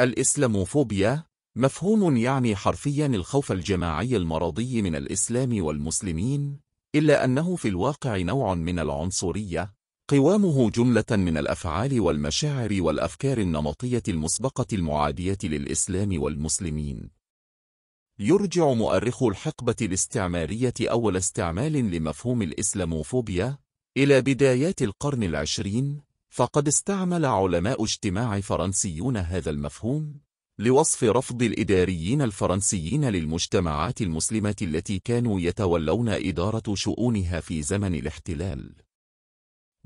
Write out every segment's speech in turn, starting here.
الإسلاموفوبيا مفهوم يعني حرفيا الخوف الجماعي المرضي من الإسلام والمسلمين إلا أنه في الواقع نوع من العنصرية قوامه جملة من الأفعال والمشاعر والأفكار النمطية المسبقة المعادية للإسلام والمسلمين يرجع مؤرخ الحقبة الاستعمارية أول استعمال لمفهوم الإسلاموفوبيا إلى بدايات القرن العشرين فقد استعمل علماء اجتماع فرنسيون هذا المفهوم لوصف رفض الإداريين الفرنسيين للمجتمعات المسلمة التي كانوا يتولون إدارة شؤونها في زمن الاحتلال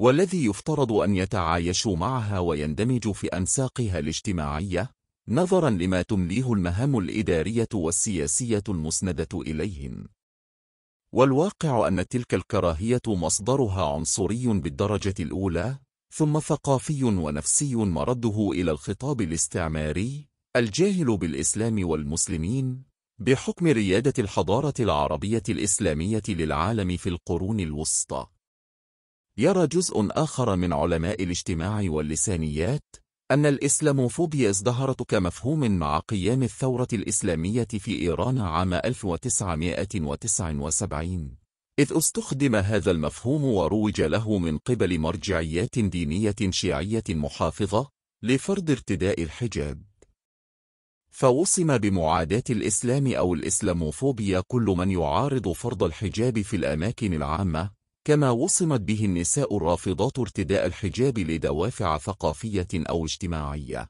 والذي يفترض أن يتعايشوا معها ويندمجوا في أنساقها الاجتماعية نظرا لما تمليه المهام الإدارية والسياسية المسندة إليهم والواقع أن تلك الكراهية مصدرها عنصري بالدرجة الأولى ثم ثقافي ونفسي مرده إلى الخطاب الاستعماري الجاهل بالإسلام والمسلمين بحكم ريادة الحضارة العربية الإسلامية للعالم في القرون الوسطى يرى جزء آخر من علماء الاجتماع واللسانيات أن الإسلاموفوبيا ازدهرت كمفهوم مع قيام الثورة الإسلامية في إيران عام 1979 إذ استخدم هذا المفهوم وروج له من قبل مرجعيات دينية شيعية محافظة لفرض ارتداء الحجاب فوصم بمعاداة الإسلام أو الإسلاموفوبيا كل من يعارض فرض الحجاب في الأماكن العامة كما وصمت به النساء الرافضات ارتداء الحجاب لدوافع ثقافية أو اجتماعية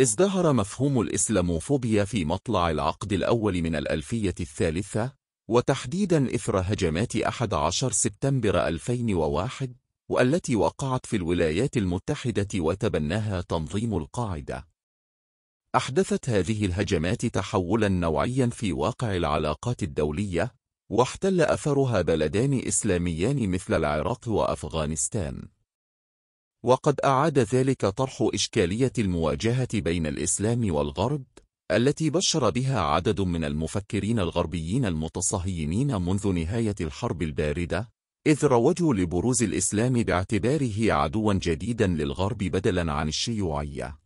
ازدهر مفهوم الإسلاموفوبيا في مطلع العقد الأول من الألفية الثالثة وتحديدا إثر هجمات 11 سبتمبر 2001 والتي وقعت في الولايات المتحدة وتبناها تنظيم القاعدة أحدثت هذه الهجمات تحولا نوعيا في واقع العلاقات الدولية واحتل أثرها بلدان إسلاميان مثل العراق وأفغانستان وقد أعاد ذلك طرح إشكالية المواجهة بين الإسلام والغرب التي بشر بها عدد من المفكرين الغربيين المتصهينين منذ نهاية الحرب الباردة إذ روجوا لبروز الإسلام باعتباره عدوا جديدا للغرب بدلا عن الشيوعية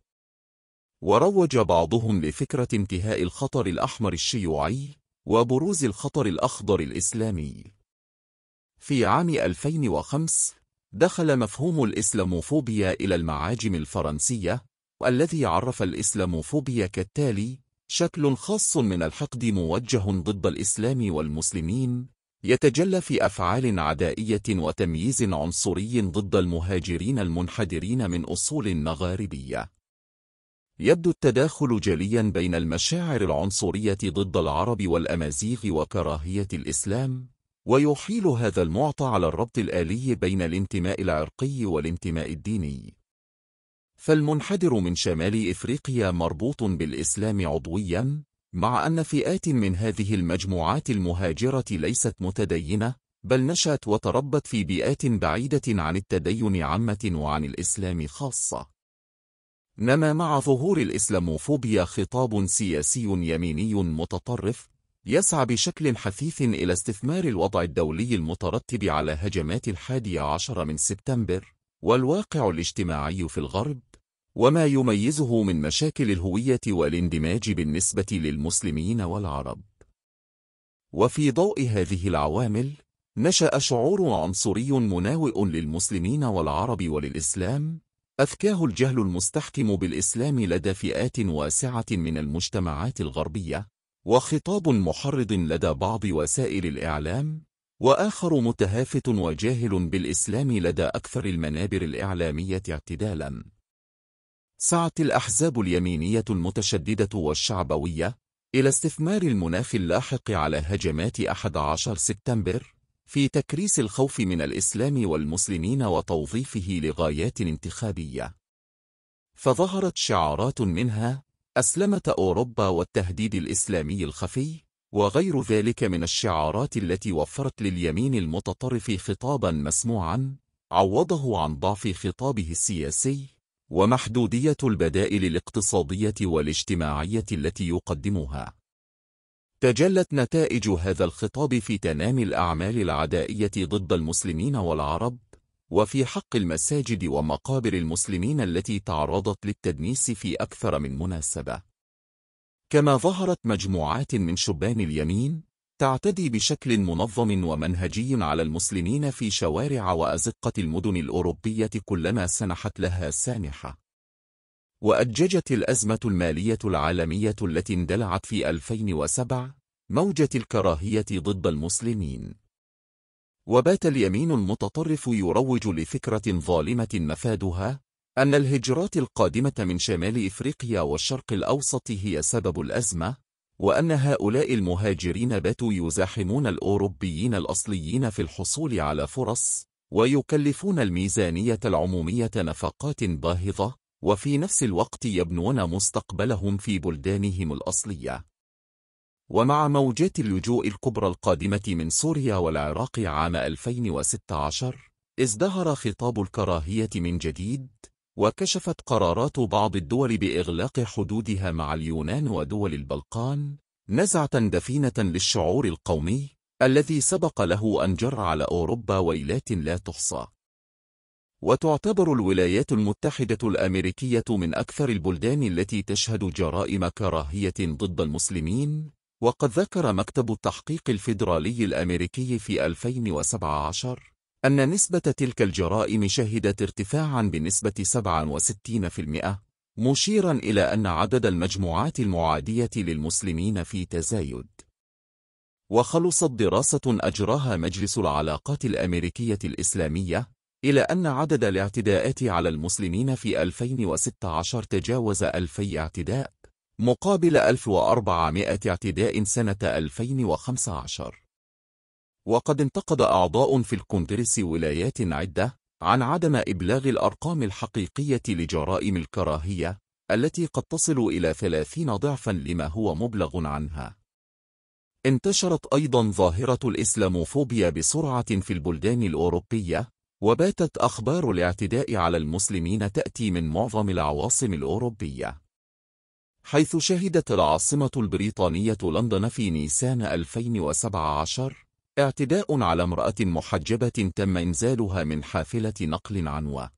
وروج بعضهم لفكرة انتهاء الخطر الأحمر الشيوعي وبروز الخطر الأخضر الإسلامي في عام 2005 دخل مفهوم الإسلاموفوبيا إلى المعاجم الفرنسية الذي عرف الإسلاموفوبيا كالتالي شكل خاص من الحقد موجه ضد الإسلام والمسلمين يتجلى في أفعال عدائية وتمييز عنصري ضد المهاجرين المنحدرين من أصول مغاربية يبدو التداخل جليا بين المشاعر العنصرية ضد العرب والأمازيغ وكراهية الإسلام ويحيل هذا المعطى على الربط الآلي بين الانتماء العرقي والانتماء الديني فالمنحدر من شمال إفريقيا مربوط بالإسلام عضويا مع أن فئات من هذه المجموعات المهاجرة ليست متدينة بل نشأت وتربت في بيئات بعيدة عن التدين عامة وعن الإسلام خاصة نما مع ظهور الإسلاموفوبيا خطاب سياسي يميني متطرف يسعى بشكل حثيث إلى استثمار الوضع الدولي المترتب على هجمات الحادي عشر من سبتمبر والواقع الاجتماعي في الغرب وما يميزه من مشاكل الهوية والاندماج بالنسبة للمسلمين والعرب وفي ضوء هذه العوامل نشأ شعور عنصري مناوئ للمسلمين والعرب وللإسلام أذكاه الجهل المستحكم بالإسلام لدى فئات واسعة من المجتمعات الغربية وخطاب محرض لدى بعض وسائل الإعلام وآخر متهافت وجاهل بالإسلام لدى أكثر المنابر الإعلامية اعتدالاً سعت الأحزاب اليمينية المتشددة والشعبوية إلى استثمار المناخ اللاحق على هجمات 11 سبتمبر في تكريس الخوف من الإسلام والمسلمين وتوظيفه لغايات انتخابية فظهرت شعارات منها أسلمت أوروبا والتهديد الإسلامي الخفي وغير ذلك من الشعارات التي وفرت لليمين المتطرف خطابا مسموعا عوضه عن ضعف خطابه السياسي ومحدودية البدائل الاقتصادية والاجتماعية التي يقدمها تجلت نتائج هذا الخطاب في تنامي الأعمال العدائية ضد المسلمين والعرب وفي حق المساجد ومقابر المسلمين التي تعرضت للتدنيس في أكثر من مناسبة كما ظهرت مجموعات من شبان اليمين تعتدي بشكل منظم ومنهجي على المسلمين في شوارع وأزقة المدن الأوروبية كلما سنحت لها السانحة وأججت الأزمة المالية العالمية التي اندلعت في 2007 موجة الكراهية ضد المسلمين وبات اليمين المتطرف يروج لفكرة ظالمة مفادها أن الهجرات القادمة من شمال إفريقيا والشرق الأوسط هي سبب الأزمة وأن هؤلاء المهاجرين باتوا يزاحمون الأوروبيين الأصليين في الحصول على فرص ويكلفون الميزانية العمومية نفقات باهظة وفي نفس الوقت يبنون مستقبلهم في بلدانهم الأصلية ومع موجات اللجوء الكبرى القادمة من سوريا والعراق عام 2016 ازدهر خطاب الكراهية من جديد وكشفت قرارات بعض الدول بإغلاق حدودها مع اليونان ودول البلقان نزعة دفينة للشعور القومي الذي سبق له أن جر على أوروبا ويلات لا تحصى وتعتبر الولايات المتحدة الأمريكية من أكثر البلدان التي تشهد جرائم كراهية ضد المسلمين وقد ذكر مكتب التحقيق الفيدرالي الأمريكي في 2017 أن نسبة تلك الجرائم شهدت ارتفاعا بنسبة 67% مشيرا إلى أن عدد المجموعات المعادية للمسلمين في تزايد وخلصت دراسة أجراها مجلس العلاقات الأمريكية الإسلامية إلى أن عدد الاعتداءات على المسلمين في 2016 تجاوز 2000 اعتداء مقابل 1400 اعتداء سنة 2015 وقد انتقد أعضاء في الكونغرس ولايات عدة عن عدم إبلاغ الأرقام الحقيقية لجرائم الكراهية التي قد تصل إلى 30 ضعفا لما هو مبلغ عنها. انتشرت أيضا ظاهرة الإسلاموفوبيا بسرعة في البلدان الأوروبية، وباتت أخبار الاعتداء على المسلمين تأتي من معظم العواصم الأوروبية. حيث شهدت العاصمة البريطانية لندن في نيسان 2017 اعتداء على امرأة محجبة تم إنزالها من حافلة نقل عنوة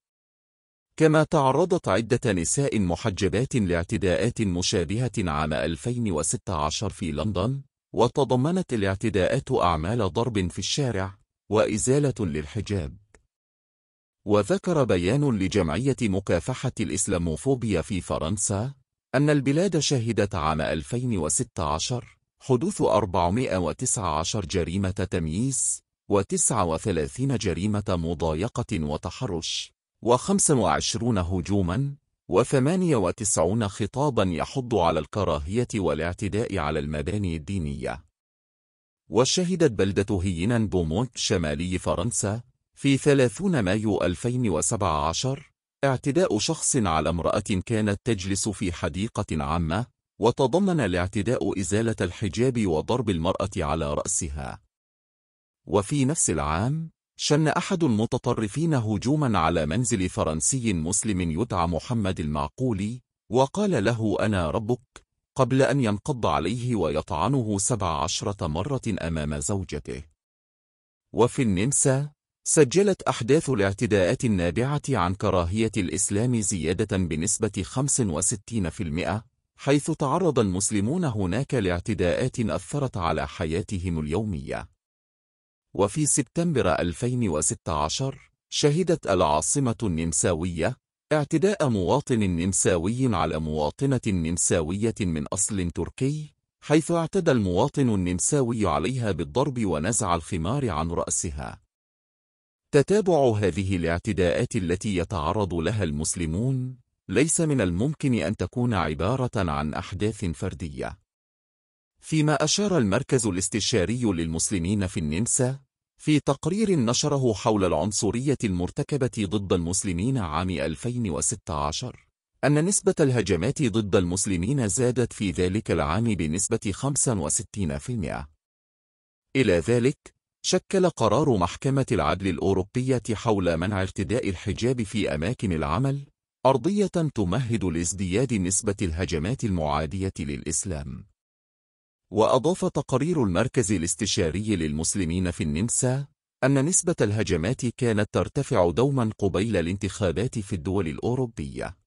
كما تعرضت عدة نساء محجبات لاعتداءات مشابهة عام 2016 في لندن وتضمنت الاعتداءات أعمال ضرب في الشارع وإزالة للحجاب وذكر بيان لجمعية مكافحة الإسلاموفوبيا في فرنسا أن البلاد شهدت عام 2016 حدوث 419 جريمة تمييز و39 جريمة مضايقة وتحرش و25 هجوما و98 خطابا يحض على الكراهية والاعتداء على المباني الدينية وشهدت بلدة هينا بومونت شمالي فرنسا في 30 مايو 2017 اعتداء شخص على امرأة كانت تجلس في حديقة عامة وتضمن الاعتداء إزالة الحجاب وضرب المرأة على رأسها وفي نفس العام شن أحد المتطرفين هجوما على منزل فرنسي مسلم يدعى محمد المعقولي وقال له أنا ربك قبل أن ينقض عليه ويطعنه سبع عشرة مرة أمام زوجته وفي النمسا سجلت أحداث الاعتداءات النابعة عن كراهية الإسلام زيادة بنسبة 65% حيث تعرض المسلمون هناك لاعتداءات أثرت على حياتهم اليومية. وفي سبتمبر 2016 شهدت العاصمة النمساوية اعتداء مواطن نمساوي على مواطنة نمساوية من أصل تركي حيث اعتدى المواطن النمساوي عليها بالضرب ونزع الخمار عن رأسها. تتابع هذه الاعتداءات التي يتعرض لها المسلمون ليس من الممكن أن تكون عبارة عن أحداث فردية فيما أشار المركز الاستشاري للمسلمين في النمسا في تقرير نشره حول العنصرية المرتكبة ضد المسلمين عام 2016 أن نسبة الهجمات ضد المسلمين زادت في ذلك العام بنسبة 65%. إلى ذلك، شكل قرار محكمة العدل الأوروبية حول منع ارتداء الحجاب في أماكن العمل أرضية تمهد لازدياد نسبة الهجمات المعادية للإسلام وأضاف تقرير المركز الاستشاري للمسلمين في النمسا أن نسبة الهجمات كانت ترتفع دوما قبيل الانتخابات في الدول الأوروبية